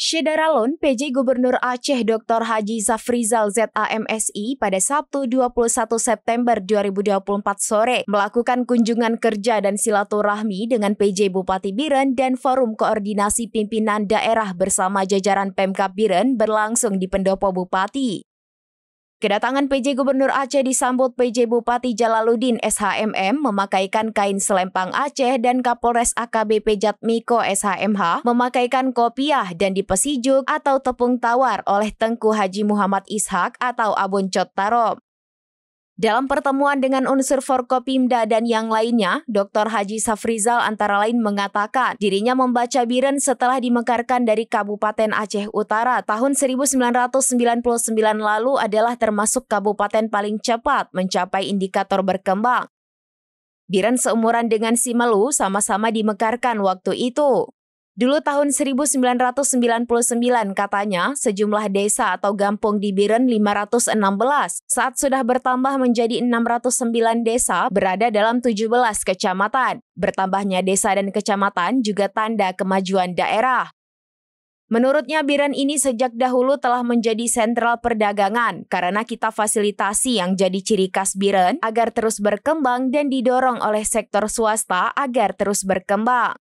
Syedaralon, PJ Gubernur Aceh Dr. Haji Zafrizal ZAMSI pada Sabtu 21 September 2024 sore melakukan kunjungan kerja dan silaturahmi dengan PJ Bupati Biren dan Forum Koordinasi Pimpinan Daerah bersama jajaran Pemkap Biren berlangsung di Pendopo Bupati. Kedatangan PJ Gubernur Aceh disambut PJ Bupati Jalaluddin SHMM memakaikan kain selempang Aceh dan Kapolres AKBP Jatmiko SHMH memakaikan kopiah dan dipesijuk atau tepung tawar oleh Tengku Haji Muhammad Ishak atau Abon Cot Tarom. Dalam pertemuan dengan unsur Forkopimda dan yang lainnya, Dr. Haji Safrizal antara lain mengatakan dirinya membaca Biren setelah dimekarkan dari Kabupaten Aceh Utara tahun 1999 lalu adalah termasuk kabupaten paling cepat mencapai indikator berkembang. Biren seumuran dengan Simelu sama-sama dimekarkan waktu itu. Dulu tahun 1999 katanya sejumlah desa atau gampung di Biren 516 saat sudah bertambah menjadi 609 desa berada dalam 17 kecamatan. Bertambahnya desa dan kecamatan juga tanda kemajuan daerah. Menurutnya Biren ini sejak dahulu telah menjadi sentral perdagangan karena kita fasilitasi yang jadi ciri khas Biren agar terus berkembang dan didorong oleh sektor swasta agar terus berkembang.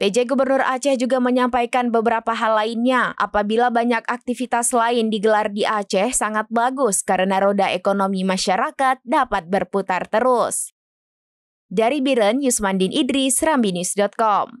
PJ Gubernur Aceh juga menyampaikan beberapa hal lainnya. Apabila banyak aktivitas lain digelar di Aceh sangat bagus karena roda ekonomi masyarakat dapat berputar terus. Dari Biren, Yusmandin Idris, Rambinews.com